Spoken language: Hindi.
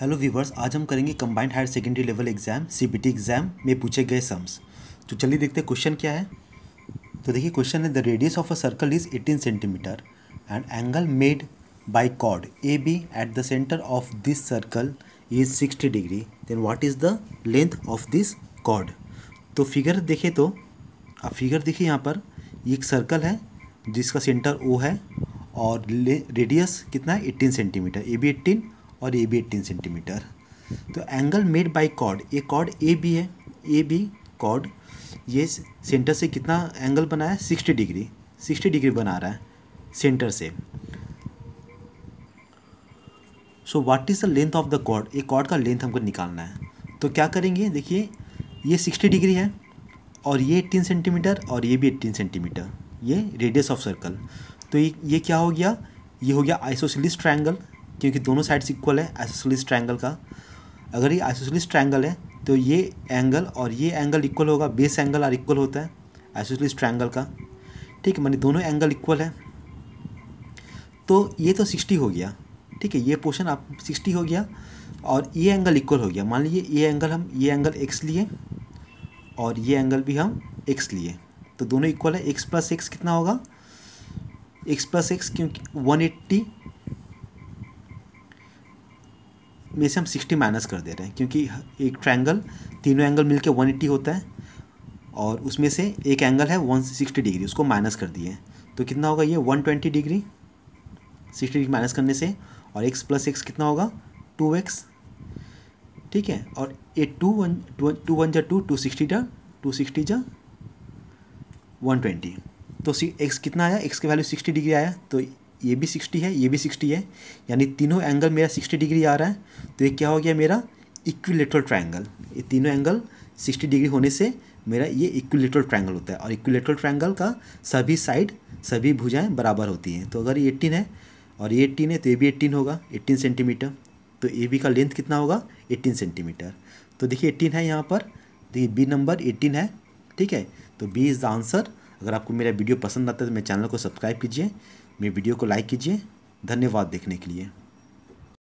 हेलो व्यूवर्स आज हम करेंगे combined higher secondary level exam CBT exam में पूछे गए सम्स तो चलिए देखते हैं क्वेश्चन क्या है तो देखिए क्वेश्चन है the radius of a circle is 18 centimetre and angle made by कॉड A B at the centre of this circle is 60 degree then what is the length of this कॉड तो फिगर देखे तो अब फिगर देखिए यहाँ पर एक सर्कल है जिसका सेंटर ओ है और रेडियस कितना है eighteen centimetre A B eighteen और ए बी एट्टीन सेंटीमीटर तो एंगल मेड बाय कॉर्ड ये कॉर्ड ए बी है ए बी कॉर्ड ये सेंटर से कितना एंगल बनाया है सिक्सटी डिग्री सिक्सटी डिग्री बना रहा है सेंटर से so what is the length of the chord ये कॉर्ड का लेंथ हमको निकालना है तो क्या करेंगे देखिए ये सिक्सटी डिग्री है और ये एट्टीन सेंटीमीटर और ये भी एट्टीन सेंटीमीटर ये रेडियस ऑफ सर्कल तो ये ये क्या हो गया ये हो गया आइसोसिलिस ट्रायंगल क्योंकि दोनों साइड्स इक्वल है आइसोसलिस ट्रायंगल का अगर ये आइसोसलिस ट्रायंगल है तो ये एंगल और ये एंगल इक्वल होगा बेस एंगल और इक्वल होता है आइसोसलिस ट्रायंगल का ठीक है मानी दोनों एंगल इक्वल है तो ये तो सिक्सटी हो गया ठीक है ये पोर्शन आप सिक्सटी हो गया और ये एंगल इक्वल हो गया मान लीजिए ये एंगल हम ये एंगल एक्स लिए और ये एंगल भी हम एक्स लिए तो दोनों इक्वल है एक्स प्लस एक्स कितना होगा एक्स प्लस एक्स क्योंकि वन एट्टी में से हम सिक्सटी माइनस कर दे रहे हैं क्योंकि एक ट्रायंगल तीनों एंगल मिलके वन एट्टी होता है और उसमें से एक एंगल है वन सिक्सटी डिग्री उसको माइनस कर दिए तो कितना होगा ये one twenty degree sixty degree minus करने से और एक्स प्लस एक्स कितना होगा टू एक्स ठीक है और ये टू वन टू वन जा टू टू सिक्सटी जा टू सिक्सटी जा वन ट्वेंटी तो सी एक्स कितना आया एक्स की वैल्यू सिक्सटी डिग्री आया तो ये भी सिक्सटी है ये भी सिक्सटी है यानी तीनों एंगल मेरा सिक्सटी डिग्री आ रहा है तो ये क्या हो गया मेरा इक्विलेटरल ट्रायंगल ये तीनों एंगल सिक्सटी डिग्री होने से मेरा ये इक्विलेटरल ट्रायंगल होता है और इक्विलेटरल ट्रायंगल का सभी साइड सभी भुजाएं बराबर होती हैं तो अगर ये एट्टीन है और ये एट्टीन है तो ये भी एट्टीन होगा एट्टीन सेंटीमीटर तो ए बी का लेंथ कितना होगा एट्टीन सेंटीमीटर तो देखिए एट्टीन है यहाँ पर देखिए बी नंबर एट्टीन है ठीक है तो बी इज़ द आंसर अगर आपको मेरा वीडियो पसंद आता है तो मेरे चैनल को सब्सक्राइब कीजिए मेरे वीडियो को लाइक कीजिए धन्यवाद देखने के लिए